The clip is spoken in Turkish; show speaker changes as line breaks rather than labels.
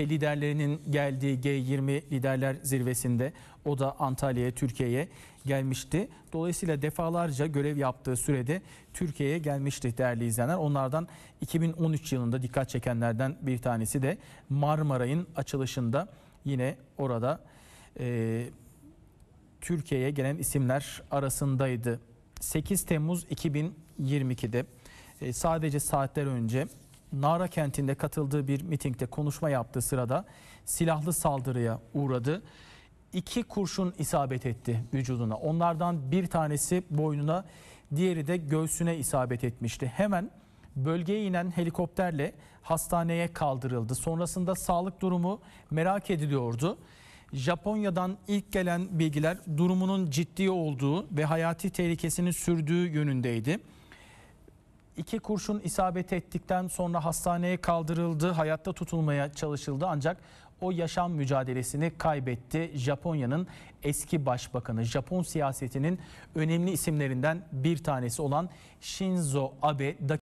liderlerinin geldiği G20 liderler zirvesinde o da Antalya'ya, Türkiye'ye gelmişti. Dolayısıyla defalarca görev yaptığı sürede Türkiye'ye gelmişti değerli izleyenler. Onlardan 2013 yılında dikkat çekenlerden bir tanesi de Marmaray'ın açılışında yine orada e, Türkiye'ye gelen isimler arasındaydı. 8 Temmuz 2022'de e, sadece saatler önce Nara kentinde katıldığı bir mitingde konuşma yaptığı sırada silahlı saldırıya uğradı. İki kurşun isabet etti vücuduna. Onlardan bir tanesi boynuna, diğeri de göğsüne isabet etmişti. Hemen bölgeye inen helikopterle hastaneye kaldırıldı. Sonrasında sağlık durumu merak ediliyordu. Japonya'dan ilk gelen bilgiler durumunun ciddi olduğu ve hayati tehlikesinin sürdüğü yönündeydi. İki kurşun isabet ettikten sonra hastaneye kaldırıldı, hayatta tutulmaya çalışıldı ancak o yaşam mücadelesini kaybetti. Japonya'nın eski başbakanı, Japon siyasetinin önemli isimlerinden bir tanesi olan Shinzo Abe